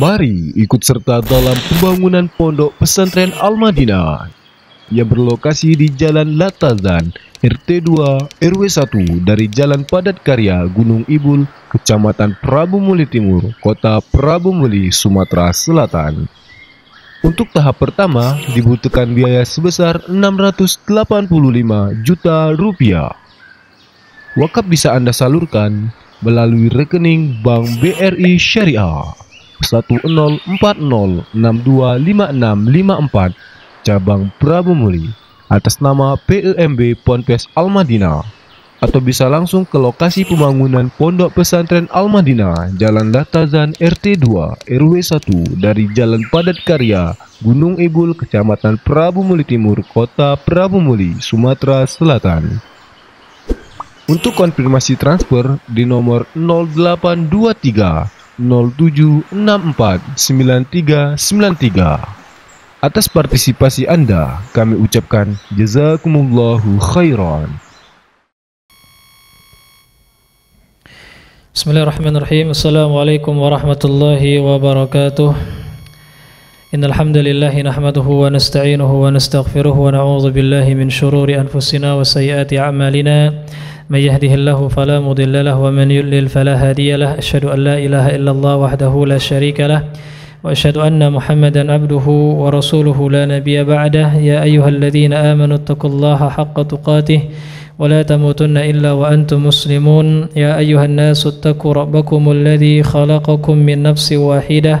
Mari ikut serta dalam pembangunan Pondok Pesantren Al-Madinah yang berlokasi di Jalan Latazan, RT2, RW1 dari Jalan Padat Karya, Gunung Ibul, Kecamatan Prabu Muli Timur, Kota Prabu Muli, Sumatera Selatan. Untuk tahap pertama dibutuhkan biaya sebesar 685 juta rupiah. Wakaf bisa Anda salurkan melalui rekening Bank BRI Syariah. 1040625654 cabang Prabu atas nama PEMB Ponpes Al-Madinah atau bisa langsung ke lokasi pembangunan Pondok Pesantren Al-Madinah Jalan Latazan RT2 RW 1 dari Jalan Padat Karya Gunung Ibul Kecamatan Prabu Muli Timur Kota Prabu Muli Sumatera Selatan untuk konfirmasi transfer di nomor 0823 0764 9393. Atas partisipasi Anda, kami ucapkan jazakumullahu khairan. Bismillahirrahmanirrahim. Assalamualaikum warahmatullahi wabarakatuh. Innal hamdalillah nahmaduhu wa nasta'inuhu wa nastaghfiruh wa na'udzu billahi min shururi anfusina wa sayyiati a'malina. من يهده الله فلا مضل له ومن يلل فلا هادي له أشهد أن لا إله إلا الله وحده لا شريك له وأشهد أن محمدا عبده ورسوله لا نبي بعده يا أيها الذين آمنوا اتقوا الله حق تقاته ولا تموتن إلا وأنتم مسلمون يا أيها الناس اتقوا ربكم الذي خلقكم من نفس واحدة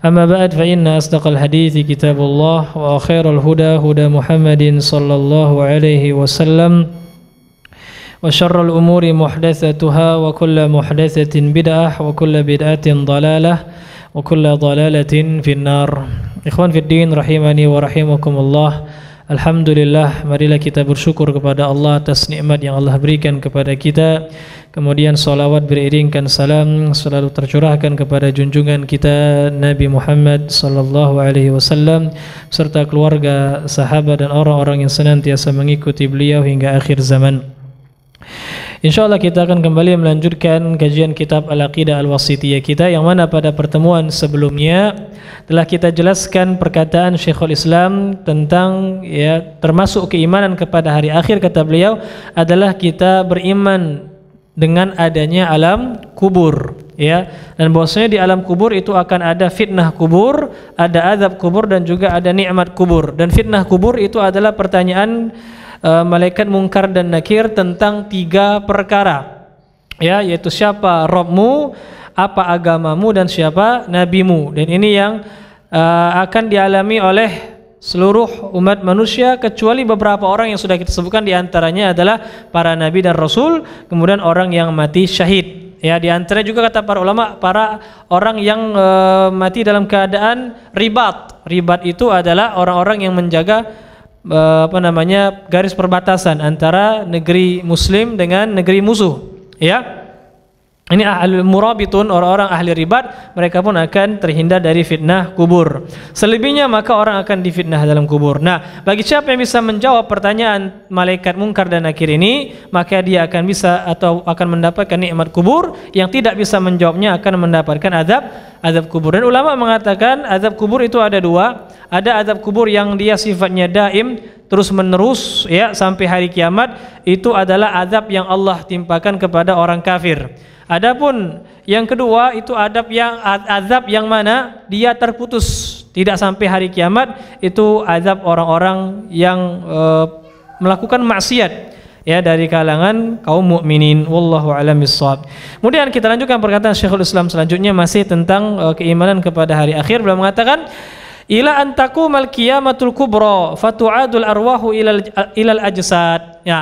أما بعد فإن أصدق الحديث كتاب الله وخير الهدى هدى محمد صلى الله عليه وسلم وشر الأمور محدثتها وكل محدثة بدعة وكل بدعة ضلالة وكل ضلالة في النار إخوان في الدين رحمني ورحمكم الله Alhamdulillah marilah kita bersyukur kepada Allah atas nikmat yang Allah berikan kepada kita Kemudian salawat beriringkan salam selalu tercurahkan kepada junjungan kita Nabi Muhammad sallallahu alaihi wasallam serta keluarga sahabat dan orang-orang yang senantiasa mengikuti beliau hingga akhir zaman. Insya Allah kita akan kembali melanjutkan kajian kitab Al-Aqidah Al-Wasitiyah kita yang mana pada pertemuan sebelumnya telah kita jelaskan perkataan Syekhul Islam tentang ya termasuk keimanan kepada hari akhir kata beliau adalah kita beriman dengan adanya alam kubur ya dan bahwasanya di alam kubur itu akan ada fitnah kubur, ada azab kubur dan juga ada nikmat kubur dan fitnah kubur itu adalah pertanyaan uh, malaikat mungkar dan nakir tentang tiga perkara ya yaitu siapa Robmu, apa agamamu dan siapa nabimu dan ini yang uh, akan dialami oleh seluruh umat manusia kecuali beberapa orang yang sudah kita sebutkan diantaranya adalah para nabi dan rasul kemudian orang yang mati syahid ya diantaranya juga kata para ulama para orang yang uh, mati dalam keadaan ribat ribat itu adalah orang-orang yang menjaga Eh, apa namanya garis perbatasan antara negeri muslim dengan negeri musuh ya ini ahli murabitun orang-orang ahli ribat mereka pun akan terhindar dari fitnah kubur selebihnya maka orang akan difitnah dalam kubur nah bagi siapa yang bisa menjawab pertanyaan malaikat mungkar dan akhir ini maka dia akan bisa atau akan mendapatkan nikmat kubur yang tidak bisa menjawabnya akan mendapatkan adab azab kubur. Dan ulama mengatakan azab kubur itu ada dua. Ada azab kubur yang dia sifatnya daim terus menerus ya sampai hari kiamat itu adalah azab yang Allah timpakan kepada orang kafir. Adapun yang kedua itu adab yang azab yang mana dia terputus tidak sampai hari kiamat itu azab orang-orang yang e, melakukan maksiat ya dari kalangan kaum mukminin wallahu alam bisawab. Kemudian kita lanjutkan perkataan Syekhul Islam selanjutnya masih tentang uh, keimanan kepada hari akhir beliau mengatakan ila antaku mal qiyamatul kubra fatu'adul arwahu ilal ilal ajsad. Ya.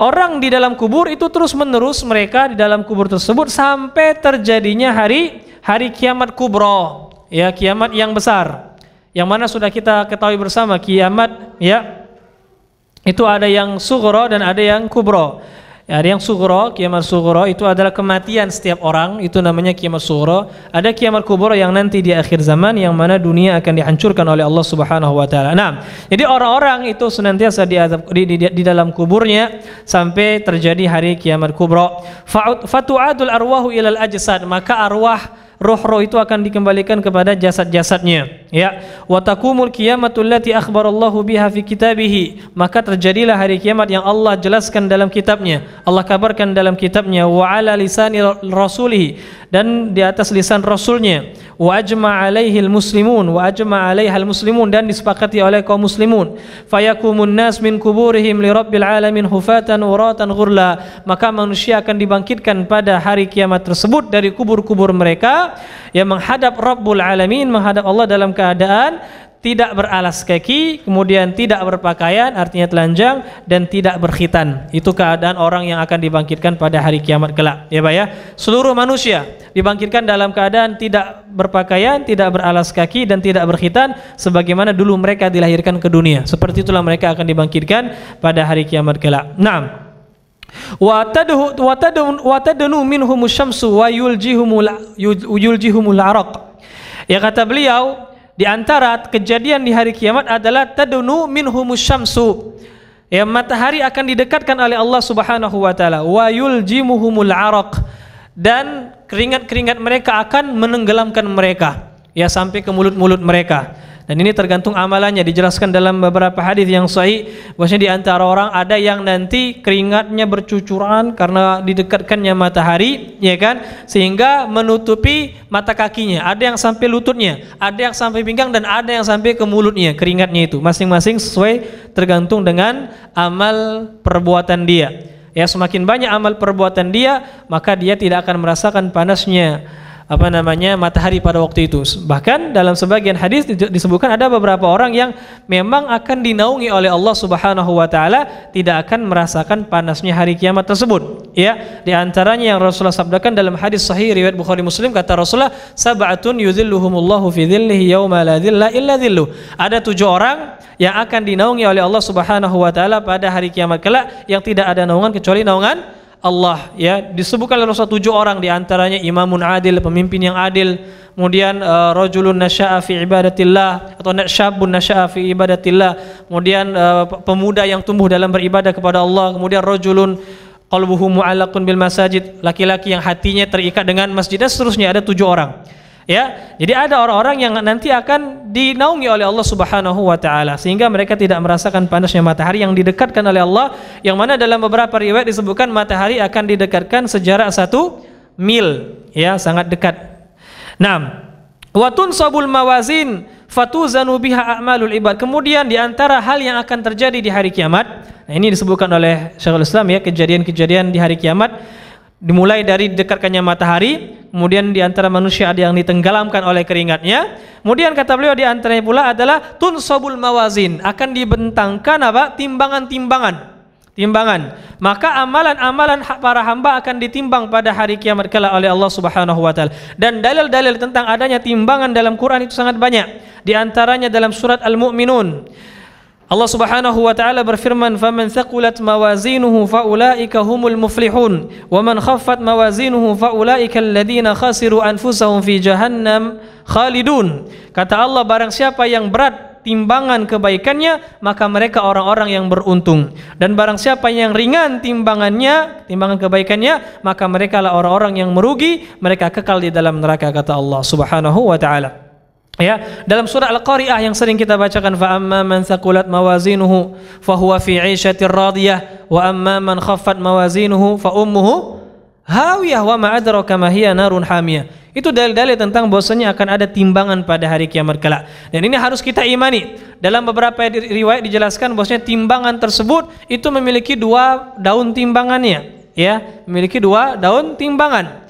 Orang di dalam kubur itu terus menerus mereka di dalam kubur tersebut sampai terjadinya hari hari kiamat kubro ya kiamat yang besar yang mana sudah kita ketahui bersama kiamat ya itu ada yang sugro dan ada yang kubro. Ya, ada yang sugro, kiamat sugro itu adalah kematian setiap orang, itu namanya kiamat sugro. Ada kiamat kubro yang nanti di akhir zaman yang mana dunia akan dihancurkan oleh Allah Subhanahu wa taala. Nah, jadi orang-orang itu senantiasa di, di, di, dalam kuburnya sampai terjadi hari kiamat kubro. Fatu'adul arwahu ilal ajsad, maka arwah roh-roh itu akan dikembalikan kepada jasad-jasadnya ya wa taqumul qiyamatu allati akhbarallahu biha fi kitabihi maka terjadilah hari kiamat yang Allah jelaskan dalam kitabnya Allah kabarkan dalam kitabnya wa ala lisani rasulih dan di atas lisan Rasulnya wa ajma alaihil muslimun wa ajma alaihal muslimun dan disepakati oleh kaum muslimun fayakumun nas min kuburihim li rabbil alamin hufatan uratan ghurla maka manusia akan dibangkitkan pada hari kiamat tersebut dari kubur-kubur mereka yang menghadap Rabbul alamin menghadap Allah dalam keadaan tidak beralas kaki, kemudian tidak berpakaian, artinya telanjang dan tidak berkhitan. Itu keadaan orang yang akan dibangkitkan pada hari kiamat kelak, ya Pak ya. Seluruh manusia dibangkitkan dalam keadaan tidak berpakaian, tidak beralas kaki dan tidak berkhitan sebagaimana dulu mereka dilahirkan ke dunia. Seperti itulah mereka akan dibangkitkan pada hari kiamat kelak. Naam. Wa tadhu wa syamsu wa yuljihumul yuljihumul araq. Ya kata beliau, di antara kejadian di hari kiamat adalah tadunu minhumus syamsu. Ya, matahari akan didekatkan oleh Allah Subhanahu wa taala wa yuljimuhumul araq dan keringat-keringat mereka akan menenggelamkan mereka ya sampai ke mulut-mulut mereka. Dan ini tergantung amalannya dijelaskan dalam beberapa hadis yang sahih bahwasanya di antara orang ada yang nanti keringatnya bercucuran karena didekatkannya matahari, ya kan? Sehingga menutupi mata kakinya. Ada yang sampai lututnya, ada yang sampai pinggang dan ada yang sampai ke mulutnya keringatnya itu. Masing-masing sesuai tergantung dengan amal perbuatan dia. Ya, semakin banyak amal perbuatan dia, maka dia tidak akan merasakan panasnya apa namanya matahari pada waktu itu. Bahkan dalam sebagian hadis disebutkan ada beberapa orang yang memang akan dinaungi oleh Allah Subhanahu wa taala tidak akan merasakan panasnya hari kiamat tersebut. Ya, di antaranya yang Rasulullah sabdakan dalam hadis sahih riwayat Bukhari Muslim kata Rasulullah sab'atun yuzilluhumullahu fi dhillihi yauma la dhilla illa dhilluh. Ada tujuh orang yang akan dinaungi oleh Allah Subhanahu wa taala pada hari kiamat kelak yang tidak ada naungan kecuali naungan Allah ya disebutkan oleh Rasul tujuh orang diantaranya imamun adil pemimpin yang adil kemudian uh, rojulun nasya'a fi ibadatillah atau nasyabun nasya'a fi ibadatillah kemudian uh, pemuda yang tumbuh dalam beribadah kepada Allah kemudian rojulun qalbuhu mu'allaqun bil masajid laki-laki yang hatinya terikat dengan masjid dan seterusnya ada tujuh orang Ya, jadi ada orang-orang yang nanti akan dinaungi oleh Allah Subhanahu wa taala sehingga mereka tidak merasakan panasnya matahari yang didekatkan oleh Allah yang mana dalam beberapa riwayat disebutkan matahari akan didekatkan sejarak satu mil ya sangat dekat. Naam. watun sabul mawazin fatuzanu biha a'malul ibad. Kemudian di antara hal yang akan terjadi di hari kiamat, nah ini disebutkan oleh Syekhul Islam ya kejadian-kejadian di hari kiamat dimulai dari dekatkannya matahari, kemudian di antara manusia ada yang ditenggelamkan oleh keringatnya. Kemudian kata beliau di antaranya pula adalah tun sobul mawazin, akan dibentangkan apa? timbangan-timbangan. Timbangan. Maka amalan-amalan para hamba akan ditimbang pada hari kiamat kala oleh Allah Subhanahu wa taala. Dan dalil-dalil tentang adanya timbangan dalam Quran itu sangat banyak. Di antaranya dalam surat Al-Mu'minun. Allah Subhanahu wa taala berfirman, "Faman thaqulat mawazinuhu faulaika humul muflihun, wa man khaffat mawazinuhu faulaika alladziina khasiru anfusahum fi jahannam khalidun." Kata Allah, barang siapa yang berat timbangan kebaikannya, maka mereka orang-orang yang beruntung. Dan barang siapa yang ringan timbangannya, timbangan kebaikannya, maka mereka lah orang-orang yang merugi, mereka kekal di dalam neraka kata Allah Subhanahu wa taala. Ya, dalam surah Al-Qari'ah yang sering kita bacakan fa amma man thaqulat mawazinuhu fa huwa fi 'ishatir radiyah wa amma man khaffat mawazinuhu fa ummuhu hawiyah wa ma adraka ma hiya narun hamiyah. Itu dalil-dalil tentang bahwasanya akan ada timbangan pada hari kiamat kelak. Dan ini harus kita imani. Dalam beberapa riwayat dijelaskan bahwasanya timbangan tersebut itu memiliki dua daun timbangannya, ya, memiliki dua daun timbangan.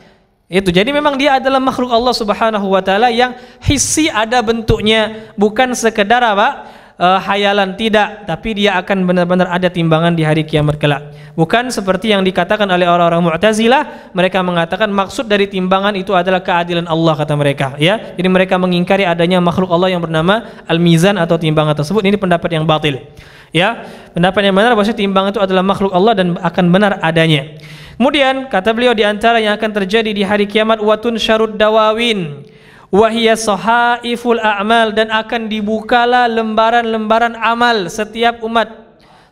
Itu. Jadi memang dia adalah makhluk Allah Subhanahu wa taala yang hissi ada bentuknya, bukan sekedar apa? E, hayalan tidak, tapi dia akan benar-benar ada timbangan di hari kiamat kelak. Bukan seperti yang dikatakan oleh orang-orang Mu'tazilah, mereka mengatakan maksud dari timbangan itu adalah keadilan Allah kata mereka, ya. Jadi mereka mengingkari adanya makhluk Allah yang bernama al-mizan atau timbangan tersebut. Ini pendapat yang batil. Ya, pendapat yang benar bahwa timbangan itu adalah makhluk Allah dan akan benar adanya. Kemudian kata beliau di antara yang akan terjadi di hari kiamat watun syarud dawawin wahiyya a'mal dan akan dibukalah lembaran-lembaran amal setiap umat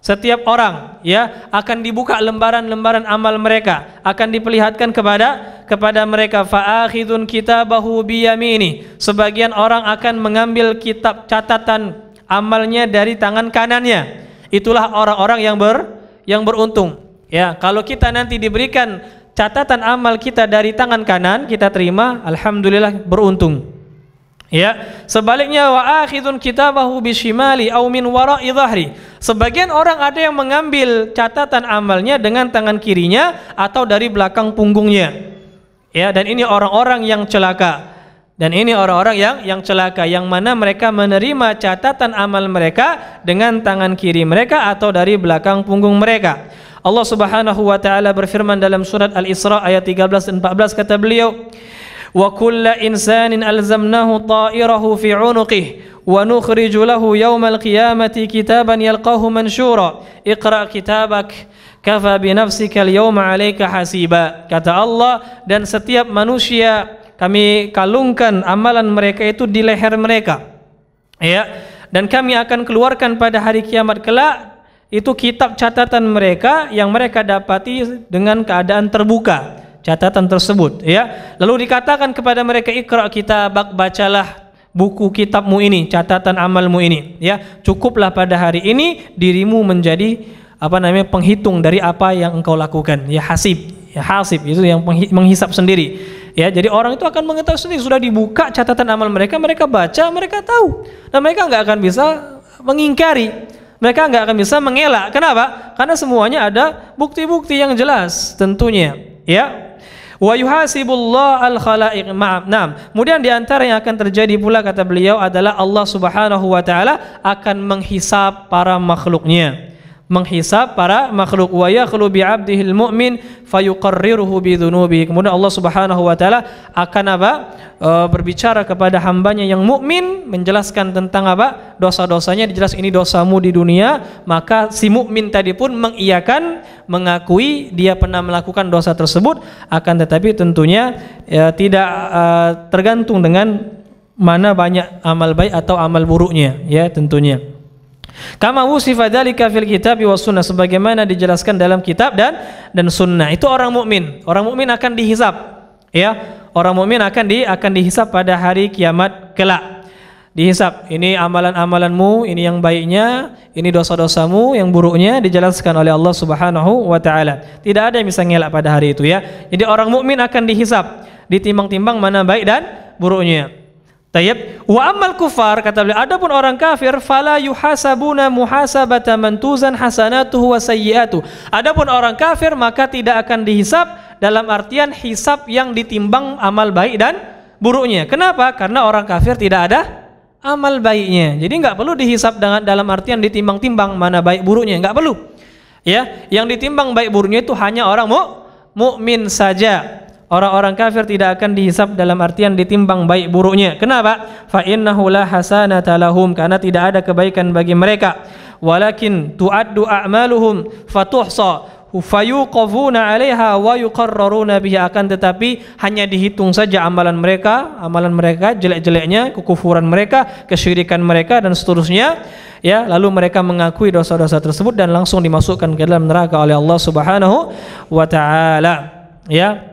setiap orang ya akan dibuka lembaran-lembaran amal mereka akan diperlihatkan kepada kepada mereka fa'akhidun kitabahu biyamini sebagian orang akan mengambil kitab catatan amalnya dari tangan kanannya itulah orang-orang yang ber yang beruntung Ya, kalau kita nanti diberikan catatan amal kita dari tangan kanan, kita terima, alhamdulillah beruntung. Ya, sebaliknya wa akhidun kitabahu bishimali aw min wara'i dhahri. Sebagian orang ada yang mengambil catatan amalnya dengan tangan kirinya atau dari belakang punggungnya. Ya, dan ini orang-orang yang celaka. Dan ini orang-orang yang yang celaka yang mana mereka menerima catatan amal mereka dengan tangan kiri mereka atau dari belakang punggung mereka. Allah Subhanahu wa taala berfirman dalam surat Al-Isra ayat 13 dan 14 kata beliau, "Wa kullu insanin alzamnahu ta'irahu fi 'unuqihi wa nukhriju lahu yawmal qiyamati kitaban yalqahu mansura Iqra' kitabak." kafa bi nafsika alyawma 'alayka hasiba kata Allah dan setiap manusia kami kalungkan amalan mereka itu di leher mereka ya dan kami akan keluarkan pada hari kiamat kelak itu kitab catatan mereka yang mereka dapati dengan keadaan terbuka catatan tersebut ya lalu dikatakan kepada mereka ikra kita bak bacalah buku kitabmu ini catatan amalmu ini ya cukuplah pada hari ini dirimu menjadi apa namanya penghitung dari apa yang engkau lakukan ya hasib ya hasib itu yang menghisap sendiri ya jadi orang itu akan mengetahui sendiri sudah dibuka catatan amal mereka mereka baca mereka tahu dan mereka nggak akan bisa mengingkari mereka nggak akan bisa mengelak. Kenapa? Karena semuanya ada bukti-bukti yang jelas tentunya, ya. Wa yuhasibullah al khalaiq Nah, kemudian di antara yang akan terjadi pula kata beliau adalah Allah Subhanahu wa taala akan menghisap para makhluknya menghisap para makhluk wa yakhlu bi 'abdihi mu'min fayuqarriruhu bi dhunubi. Kemudian Allah Subhanahu wa taala akan apa? E, berbicara kepada hambanya yang mukmin menjelaskan tentang apa? dosa-dosanya dijelas ini dosamu di dunia, maka si mukmin tadi pun mengiyakan mengakui dia pernah melakukan dosa tersebut akan tetapi tentunya e, tidak e, tergantung dengan mana banyak amal baik atau amal buruknya ya tentunya. Kama wusifa dzalika fil kitab wa sunnah sebagaimana dijelaskan dalam kitab dan dan sunnah. Itu orang mukmin. Orang mukmin akan dihisap. Ya, orang mukmin akan di akan dihisap pada hari kiamat kelak. Dihisap. Ini amalan-amalanmu, ini yang baiknya, ini dosa-dosamu, yang buruknya dijelaskan oleh Allah Subhanahu wa taala. Tidak ada yang bisa ngelak pada hari itu ya. Jadi orang mukmin akan dihisap, ditimbang-timbang mana baik dan buruknya. Tayyib. Wa amal kufar kata beliau adapun orang kafir fala yuhasabuna muhasabata mantuzan tuzan hasanatuhu wa sayyiatu. Adapun orang kafir maka tidak akan dihisap dalam artian hisap yang ditimbang amal baik dan buruknya. Kenapa? Karena orang kafir tidak ada amal baiknya. Jadi nggak perlu dihisap dengan dalam artian ditimbang-timbang mana baik buruknya, nggak perlu. Ya, yang ditimbang baik buruknya itu hanya orang mu mukmin saja orang-orang kafir tidak akan dihisap dalam artian ditimbang baik buruknya. Kenapa? Fa innahu la hasanata lahum karena tidak ada kebaikan bagi mereka. Walakin tu'addu a'maluhum fatuhsa fayuqafuna 'alaiha wa yuqarraruna biha akan tetapi hanya dihitung saja amalan mereka, amalan mereka jelek-jeleknya, kekufuran mereka, kesyirikan mereka dan seterusnya ya lalu mereka mengakui dosa-dosa tersebut dan langsung dimasukkan ke dalam neraka oleh Allah Subhanahu wa taala ya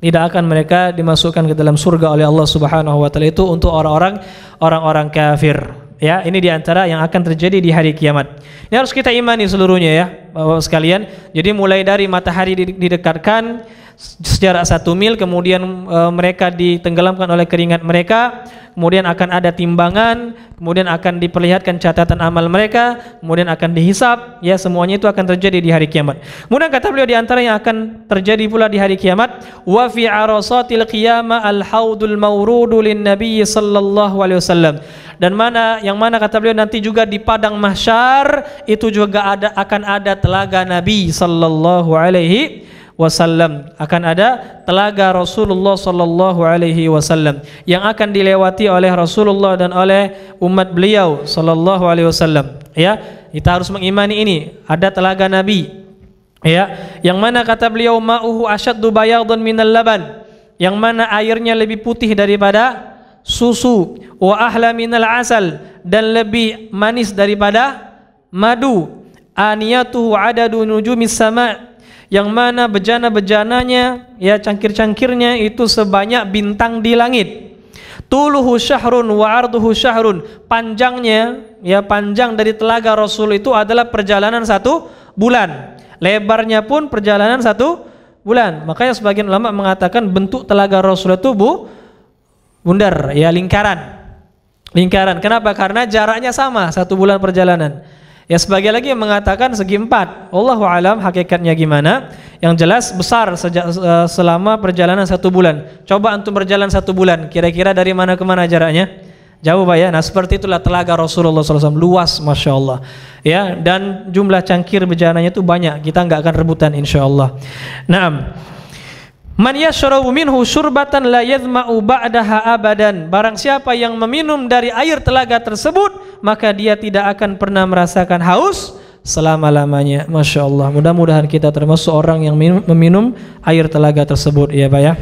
tidak akan mereka dimasukkan ke dalam surga oleh Allah Subhanahu wa taala itu untuk orang-orang orang-orang kafir. Ya, ini diantara yang akan terjadi di hari kiamat. Ini harus kita imani seluruhnya ya, Bapak sekalian. Jadi mulai dari matahari didekatkan sejarah satu mil kemudian e, mereka ditenggelamkan oleh keringat mereka kemudian akan ada timbangan kemudian akan diperlihatkan catatan amal mereka kemudian akan dihisap ya semuanya itu akan terjadi di hari kiamat kemudian kata beliau di antara yang akan terjadi pula di hari kiamat wa fi arasatil qiyamah al haudul mawrudu lin nabi sallallahu alaihi wasallam dan mana yang mana kata beliau nanti juga di padang mahsyar itu juga ada akan ada telaga nabi sallallahu alaihi wasallam akan ada telaga Rasulullah sallallahu alaihi wasallam yang akan dilewati oleh Rasulullah dan oleh umat beliau sallallahu alaihi wasallam ya kita harus mengimani ini ada telaga Nabi ya yang mana kata beliau ma'uhu asyaddu bayadun minal laban yang mana airnya lebih putih daripada susu wa ahla minal asal dan lebih manis daripada madu aniyatuhu adadu nujumis sama yang mana bejana-bejananya ya cangkir-cangkirnya itu sebanyak bintang di langit tuluhu syahrun wa arduhu syahrun panjangnya ya panjang dari telaga Rasul itu adalah perjalanan satu bulan lebarnya pun perjalanan satu bulan makanya sebagian ulama mengatakan bentuk telaga Rasul itu bu bundar ya lingkaran lingkaran kenapa karena jaraknya sama satu bulan perjalanan Ya sebagai lagi yang mengatakan segi empat. Allah alam hakikatnya gimana? Yang jelas besar sejak eh, selama perjalanan satu bulan. Coba antum berjalan satu bulan. Kira-kira dari mana ke mana jaraknya? Jauh pak ya. Nah seperti itulah telaga Rasulullah SAW luas masya Allah. Ya dan jumlah cangkir berjalannya itu banyak. Kita nggak akan rebutan insya Allah. Nah. Man yashrabu minhu syurbatan la yadhma'u ba'daha abadan. Barang siapa yang meminum dari air telaga tersebut, maka dia tidak akan pernah merasakan haus selama-lamanya. Masya Allah. Mudah-mudahan kita termasuk orang yang minum, meminum air telaga tersebut, ya Pak ya.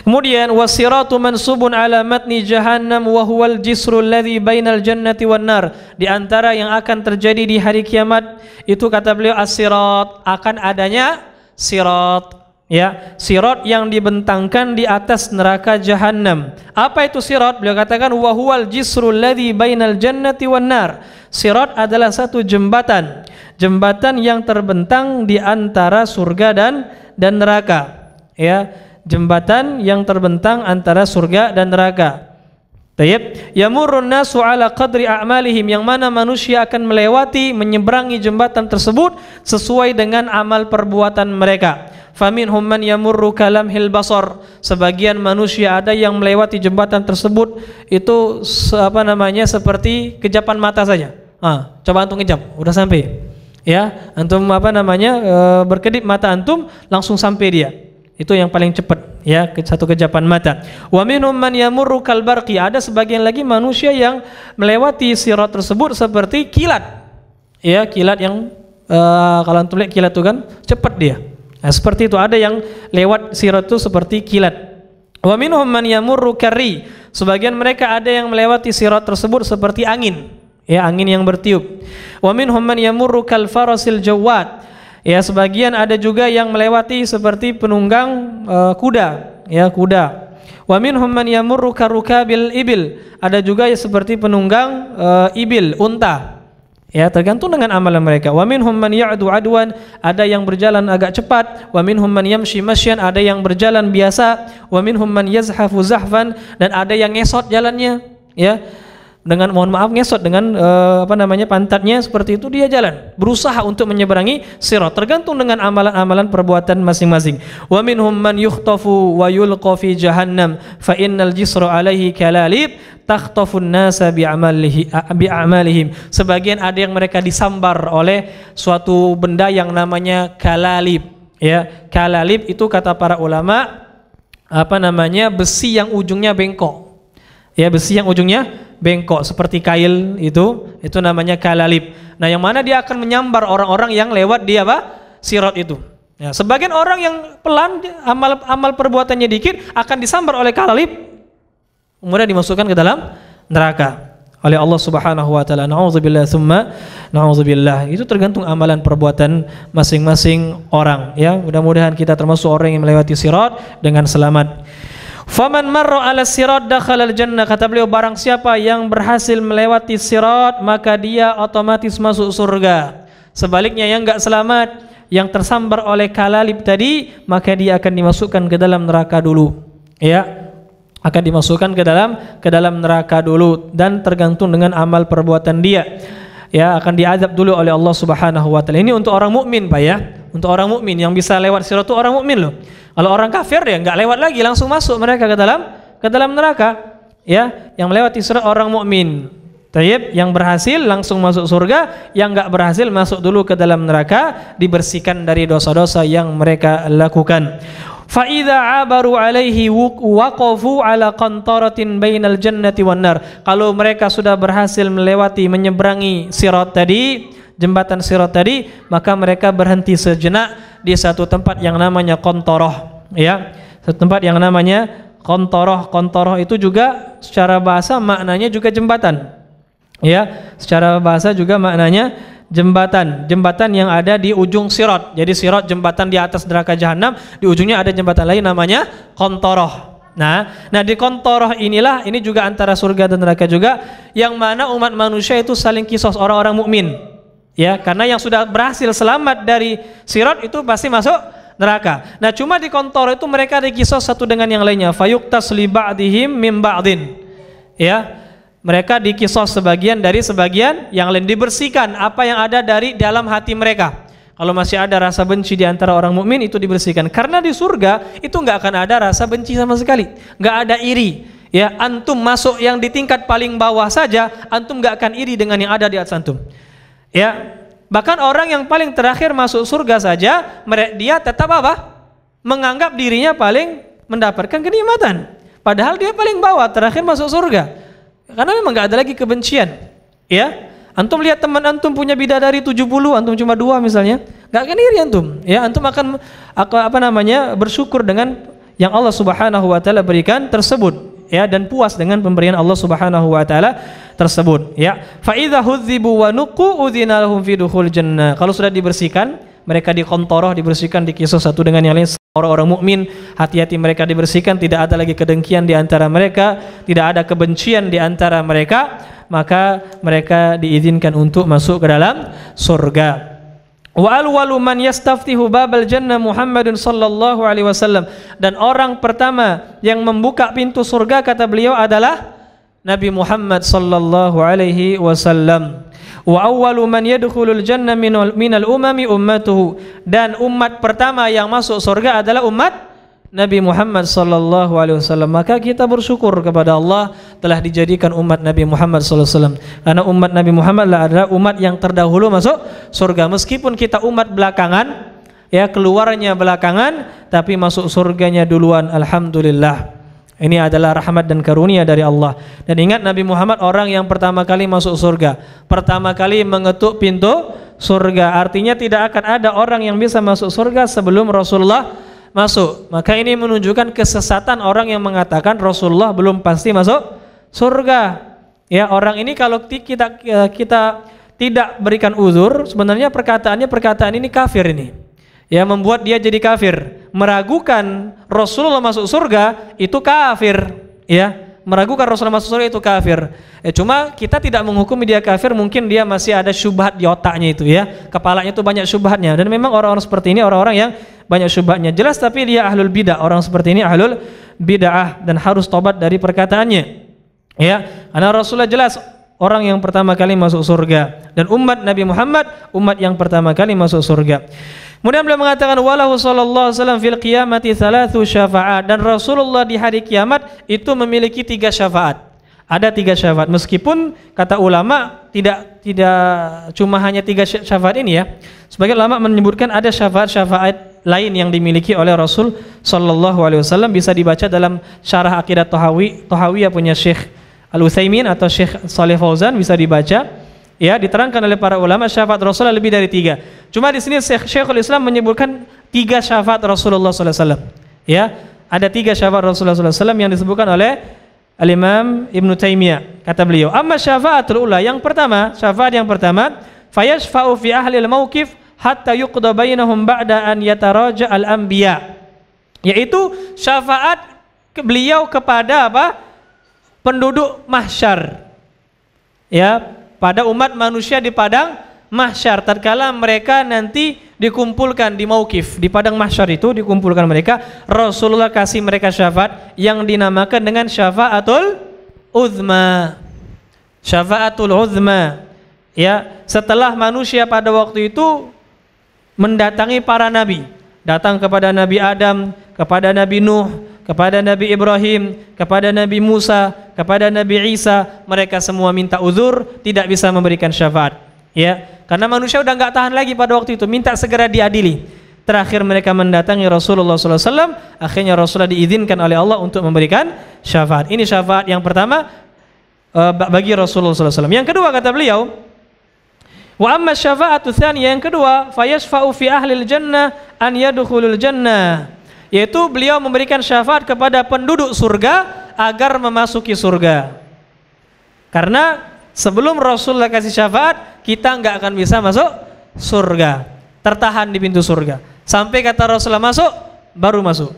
Kemudian wasiratu mansubun ala matni jahannam wa huwal jisru alladhi bainal jannati wan nar. Di antara yang akan terjadi di hari kiamat itu kata beliau asirat akan adanya sirat ya sirat yang dibentangkan di atas neraka jahanam apa itu sirat beliau katakan wahwal jisrul ladzi bainal jannati wan nar sirat adalah satu jembatan jembatan yang terbentang di antara surga dan dan neraka ya jembatan yang terbentang antara surga dan neraka Tayyib, yamurrun nasu ala qadri a'malihim yang mana manusia akan melewati menyeberangi jembatan tersebut sesuai dengan amal perbuatan mereka faminhum man yamurru kalamhil basar sebagian manusia ada yang melewati jembatan tersebut itu apa namanya seperti kejapan mata saja ah, coba antum kejap udah sampai ya antum apa namanya e, berkedip mata antum langsung sampai dia itu yang paling cepat ya satu kejapan mata Wamin human man yamurru kalbarqi ada sebagian lagi manusia yang melewati sirat tersebut seperti kilat ya kilat yang kalian e, kalau antum lihat kilat itu kan cepat dia Nah, seperti itu ada yang lewat sirat itu seperti kilat. Wa minhum man yamurru karri. Sebagian mereka ada yang melewati sirat tersebut seperti angin. Ya, angin yang bertiup. Wa minhum man yamurru kal farasil jawad. Ya, sebagian ada juga yang melewati seperti penunggang uh, kuda, ya kuda. Wa minhum man yamurru karukabil ibil. Ada juga ya seperti penunggang uh, ibil, unta. Ya, tergantung dengan amalan mereka. Wa minhum man ya'du adwan, ada yang berjalan agak cepat, wa minhum man yamshi masyan, ada yang berjalan biasa, wa minhum man yazhafu zahfan dan ada yang ngesot jalannya, ya. dengan mohon maaf ngesot dengan uh, apa namanya pantatnya seperti itu dia jalan berusaha untuk menyeberangi sirat tergantung dengan amalan-amalan perbuatan masing-masing wa minhum man yukhtafu wa yulqa fi jahannam fa innal jisra alaihi kalalib takhtafun nasa bi amalihi bi amalihim sebagian ada yang mereka disambar oleh suatu benda yang namanya kalalib ya kalalib itu kata para ulama apa namanya besi yang ujungnya bengkok ya besi yang ujungnya bengkok seperti kail itu itu namanya kalalib nah yang mana dia akan menyambar orang-orang yang lewat dia apa sirot itu ya, sebagian orang yang pelan amal amal perbuatannya dikit akan disambar oleh kalalib kemudian dimasukkan ke dalam neraka oleh Allah Subhanahu wa taala. Nauzubillah summa nauzubillah. Itu tergantung amalan perbuatan masing-masing orang ya. Mudah-mudahan kita termasuk orang yang melewati sirat dengan selamat. Faman marra ala sirat dakhala jannah kata beliau barang siapa yang berhasil melewati sirat maka dia otomatis masuk surga. Sebaliknya yang enggak selamat yang tersambar oleh kalalib tadi maka dia akan dimasukkan ke dalam neraka dulu. Ya akan dimasukkan ke dalam ke dalam neraka dulu dan tergantung dengan amal perbuatan dia ya akan diadab dulu oleh Allah Subhanahu wa taala. Ini untuk orang mukmin Pak ya. Untuk orang mukmin yang bisa lewat sirat itu orang mukmin loh. Kalau orang kafir ya nggak lewat lagi, langsung masuk mereka ke dalam ke dalam neraka. Ya, yang melewati surat orang mukmin. Taib yang berhasil langsung masuk surga, yang nggak berhasil masuk dulu ke dalam neraka, dibersihkan dari dosa-dosa yang mereka lakukan. Faida abaru alaihi waqafu ala qantaratin bainal jannati wan nar. Kalau mereka sudah berhasil melewati menyeberangi sirat tadi, jembatan Sirat tadi, maka mereka berhenti sejenak di satu tempat yang namanya Kontoroh, ya. Satu tempat yang namanya Kontoroh. Kontoroh itu juga secara bahasa maknanya juga jembatan. Ya, secara bahasa juga maknanya jembatan, jembatan yang ada di ujung Sirat. Jadi Sirat jembatan di atas neraka jahanam, di ujungnya ada jembatan lain namanya Kontoroh. Nah, nah di kontoroh inilah ini juga antara surga dan neraka juga yang mana umat manusia itu saling kisos orang-orang mukmin. Ya, karena yang sudah berhasil selamat dari sirot itu pasti masuk neraka. Nah, cuma di kantor itu mereka dikisos satu dengan yang lainnya. Fayuktas li adhim mimba ba'din. Ya. Mereka dikisos sebagian dari sebagian yang lain dibersihkan apa yang ada dari dalam hati mereka. Kalau masih ada rasa benci di antara orang mukmin itu dibersihkan. Karena di surga itu nggak akan ada rasa benci sama sekali, nggak ada iri. Ya, antum masuk yang di tingkat paling bawah saja, antum nggak akan iri dengan yang ada di atas antum. Ya, bahkan orang yang paling terakhir masuk surga saja, dia tetap apa? Menganggap dirinya paling mendapatkan kenikmatan. Padahal dia paling bawah terakhir masuk surga. Karena memang nggak ada lagi kebencian. Ya, Antum lihat teman antum punya bidadari 70, antum cuma dua misalnya, nggak akan iri antum. Ya, antum akan apa namanya bersyukur dengan yang Allah Subhanahu wa taala berikan tersebut ya dan puas dengan pemberian Allah Subhanahu wa taala tersebut ya fa wa jannah kalau sudah dibersihkan mereka dikontoroh dibersihkan dikisah satu dengan yang lain orang-orang mukmin hati-hati mereka dibersihkan tidak ada lagi kedengkian di antara mereka tidak ada kebencian di antara mereka maka mereka diizinkan untuk masuk ke dalam surga Wal man yastaftihu babal jannah Muhammadun sallallahu alaihi wasallam dan orang pertama yang membuka pintu surga kata beliau adalah Nabi Muhammad sallallahu alaihi wasallam. Wa awwalu man yadkhulul jannah minal umami ummatuhu dan umat pertama yang masuk surga adalah umat Nabi Muhammad sallallahu alaihi wasallam maka kita bersyukur kepada Allah telah dijadikan umat Nabi Muhammad sallallahu alaihi wasallam karena umat Nabi Muhammad adalah umat yang terdahulu masuk surga meskipun kita umat belakangan ya keluarnya belakangan tapi masuk surganya duluan alhamdulillah ini adalah rahmat dan karunia dari Allah dan ingat Nabi Muhammad orang yang pertama kali masuk surga pertama kali mengetuk pintu surga artinya tidak akan ada orang yang bisa masuk surga sebelum Rasulullah masuk. Maka ini menunjukkan kesesatan orang yang mengatakan Rasulullah belum pasti masuk surga. Ya, orang ini kalau kita kita tidak berikan uzur, sebenarnya perkataannya perkataan ini kafir ini. Ya, membuat dia jadi kafir. Meragukan Rasulullah masuk surga itu kafir, ya meragukan Rasulullah SAW itu kafir. Eh, cuma kita tidak menghukumi dia kafir, mungkin dia masih ada syubhat di otaknya itu ya. Kepalanya itu banyak syubhatnya. Dan memang orang-orang seperti ini orang-orang yang banyak syubhatnya. Jelas tapi dia ahlul bidah. Orang seperti ini ahlul bid'ah dan harus tobat dari perkataannya. Ya, karena Rasulullah jelas orang yang pertama kali masuk surga dan umat Nabi Muhammad umat yang pertama kali masuk surga. Kemudian beliau mengatakan walahu sallallahu alaihi wasallam fil qiyamati thalathu syafa'at dan Rasulullah di hari kiamat itu memiliki tiga syafaat. Ada tiga syafaat meskipun kata ulama tidak tidak cuma hanya tiga syafaat ini ya. Sebagian ulama menyebutkan ada syafaat-syafaat lain yang dimiliki oleh Rasul sallallahu alaihi wasallam bisa dibaca dalam syarah akidah tohawi ya punya Syekh Al Utsaimin atau Syekh Saleh Fauzan bisa dibaca ya diterangkan oleh para ulama syafaat Rasulullah lebih dari tiga. Cuma di sini Syekhul Islam menyebutkan tiga syafaat Rasulullah SAW. Ya, ada tiga syafaat Rasulullah SAW yang disebutkan oleh Al Imam Ibnu Taimiyah. Kata beliau, amma syafaatul ula yang pertama, syafaat yang pertama, fayashfa'u fi ahli al-mauqif hatta yuqda bainahum ba'da an yataraja al-anbiya. Yaitu syafaat beliau kepada apa? penduduk mahsyar. Ya, pada umat manusia di padang mahsyar tatkala mereka nanti dikumpulkan di maukif di padang mahsyar itu dikumpulkan mereka Rasulullah kasih mereka syafaat yang dinamakan dengan syafaatul uzma syafaatul uzma ya setelah manusia pada waktu itu mendatangi para nabi datang kepada Nabi Adam kepada Nabi Nuh kepada Nabi Ibrahim, kepada Nabi Musa, kepada Nabi Isa, mereka semua minta uzur, tidak bisa memberikan syafaat. Ya, karena manusia udah nggak tahan lagi pada waktu itu, minta segera diadili. Terakhir mereka mendatangi Rasulullah SAW, akhirnya Rasulullah diizinkan oleh Allah untuk memberikan syafaat. Ini syafaat yang pertama eh, bagi Rasulullah SAW. Yang kedua kata beliau, Wa amma syafa'atu yang kedua, fayashfa'u fi ahli jannah an yadkhulul jannah yaitu beliau memberikan syafaat kepada penduduk surga agar memasuki surga. Karena sebelum Rasulullah kasih syafaat, kita nggak akan bisa masuk surga, tertahan di pintu surga. Sampai kata Rasulullah masuk, baru masuk.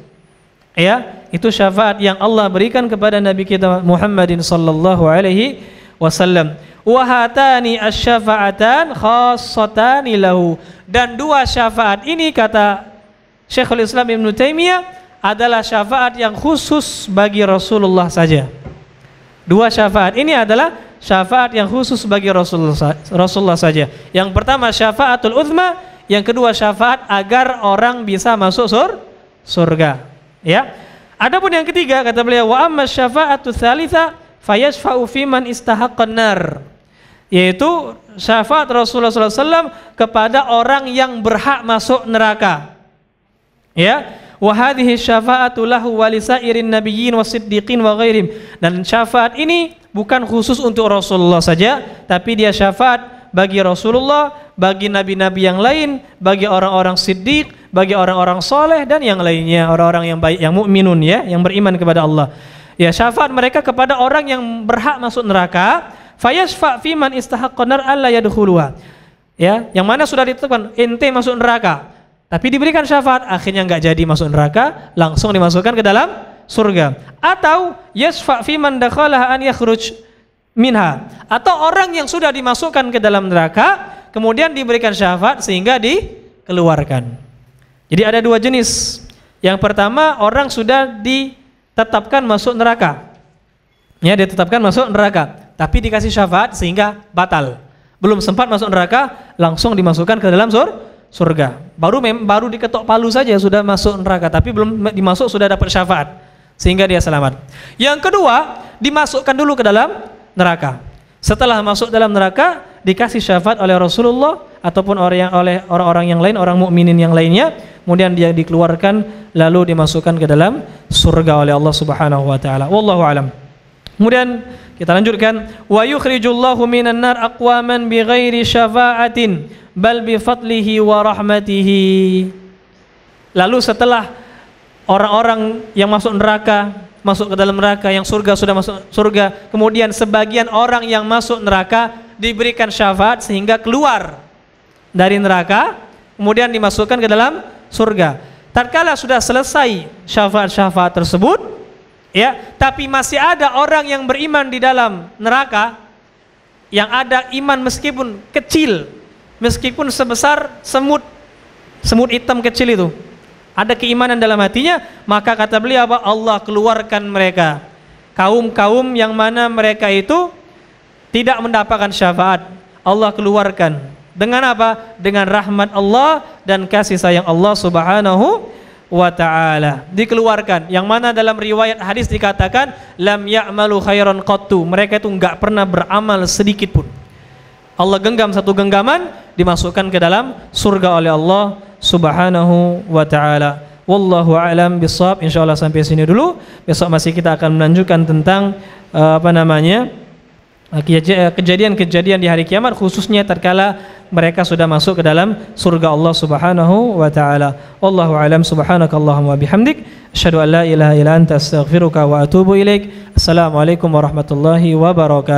Ya, itu syafaat yang Allah berikan kepada Nabi kita Muhammadin sallallahu alaihi wasallam. Wahatani asyafaatan khassatani lahu. Dan dua syafaat ini kata Syekhul Islam Ibn Taimiyah adalah syafaat yang khusus bagi Rasulullah saja. Dua syafaat ini adalah syafaat yang khusus bagi Rasulullah, saja. Yang pertama syafaatul uzma, yang kedua syafaat agar orang bisa masuk sur surga. Ya. Adapun yang ketiga kata beliau wa amma syafa'atu tsalitsa fayashfa'u fi man nar. Yaitu syafaat Rasulullah SAW kepada orang yang berhak masuk neraka. Ya, wa hadhihi syafa'atu lahu wa lisairin wa ghairihim. Dan syafaat ini bukan khusus untuk Rasulullah saja, tapi dia syafaat bagi Rasulullah, bagi nabi-nabi yang lain, bagi orang-orang siddiq, bagi orang-orang soleh dan yang lainnya, orang-orang yang baik, yang mukminun ya, yang beriman kepada Allah. Ya syafaat mereka kepada orang yang berhak masuk neraka, fayashfa fi man istahaqqa nar alla yadkhuluha. Ya, yang mana sudah ditetapkan ente masuk neraka. Tapi diberikan syafaat, akhirnya nggak jadi masuk neraka, langsung dimasukkan ke dalam surga. Atau yasfa fi man an yakhruj minha. Atau orang yang sudah dimasukkan ke dalam neraka, kemudian diberikan syafaat sehingga dikeluarkan. Jadi ada dua jenis. Yang pertama orang sudah ditetapkan masuk neraka. Ya, ditetapkan masuk neraka, tapi dikasih syafaat sehingga batal. Belum sempat masuk neraka, langsung dimasukkan ke dalam surga surga. Baru mem baru diketok palu saja sudah masuk neraka, tapi belum dimasuk sudah dapat syafaat sehingga dia selamat. Yang kedua, dimasukkan dulu ke dalam neraka. Setelah masuk dalam neraka, dikasih syafaat oleh Rasulullah ataupun orang yang, oleh orang-orang yang lain, orang mukminin yang lainnya, kemudian dia dikeluarkan lalu dimasukkan ke dalam surga oleh Allah Subhanahu wa taala. Wallahu alam. Kemudian kita lanjutkan wa yukhrijullahu minan nar aqwaman bighairi syafa'atin bal bi fadlihi wa rahmatihi. Lalu setelah orang-orang yang masuk neraka masuk ke dalam neraka, yang surga sudah masuk surga, kemudian sebagian orang yang masuk neraka diberikan syafaat sehingga keluar dari neraka, kemudian dimasukkan ke dalam surga. Tatkala sudah selesai syafaat-syafaat tersebut, ya tapi masih ada orang yang beriman di dalam neraka yang ada iman meskipun kecil meskipun sebesar semut semut hitam kecil itu ada keimanan dalam hatinya maka kata beliau apa Allah keluarkan mereka kaum-kaum yang mana mereka itu tidak mendapatkan syafaat Allah keluarkan dengan apa dengan rahmat Allah dan kasih sayang Allah Subhanahu wa taala. Dikeluarkan. Yang mana dalam riwayat hadis dikatakan lam ya'malu khairan qattu. Mereka itu enggak pernah beramal sedikit pun. Allah genggam satu genggaman dimasukkan ke dalam surga oleh Allah Subhanahu wa taala. Wallahu alam bisawab. Insyaallah sampai sini dulu. Besok masih kita akan melanjutkan tentang uh, apa namanya? kejadian-kejadian di hari kiamat khususnya terkala mereka sudah masuk ke dalam surga Allah Subhanahu wa taala. Allahu alam subhanakallahumma bihamdik asyhadu an la ilaha illa anta astaghfiruka wa atubu ilaik. Assalamualaikum warahmatullahi wabarakatuh.